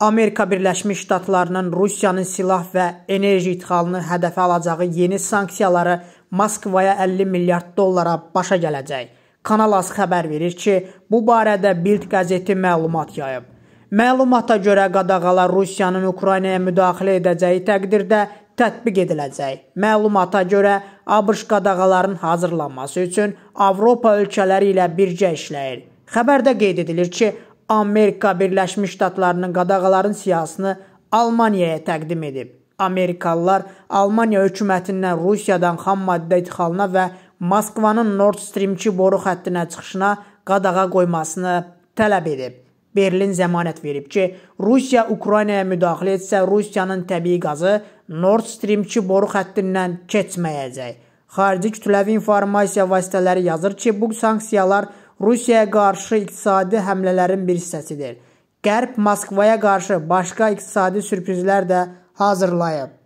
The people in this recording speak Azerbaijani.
Amerika Birləşmiş Ştatlarının Rusiyanın silah və enerji idxalını hədəfə alacağı yeni sanksiyaları Moskvaya 50 milyard dollara başa gələcək. Kanal AS xəbər verir ki, bu barədə Bild qəzeti məlumat yayıb. Məlumata görə qadağalar Rusiyanın Ukraynaya müdaxilə edəcəyi təqdirdə tətbiq ediləcək. Məlumata görə ABŞ qadağaların hazırlanması üçün Avropa ölkələri ilə birgə işləyir. Xəbərdə qeyd edilir ki, Amerika Birləşmiş Ştatlarının qadağaların siyasını Almaniyaya təqdim edib. Amerikalılar Almaniya hökumətindən Rusiyadan xam maddə idxalına və Moskvanın Nord Stream 2 boru xəttinə çıxışına qadağa qoymasını tələb edib. Berlin zəmanət verib ki, Rusiya Ukraynaya müdaxilə etsə, Rusiyanın təbii qazı Nord Stream 2 boru xəttindən keçməyəcək. Xarici kütləvi informasiya vasitələri yazır ki, bu sanksiyalar Rusiyaya qarşı iqtisadi həmlələrin bir hissəsidir. Qərb Moskvaya qarşı başqa iqtisadi sürprizlər də hazırlayıb.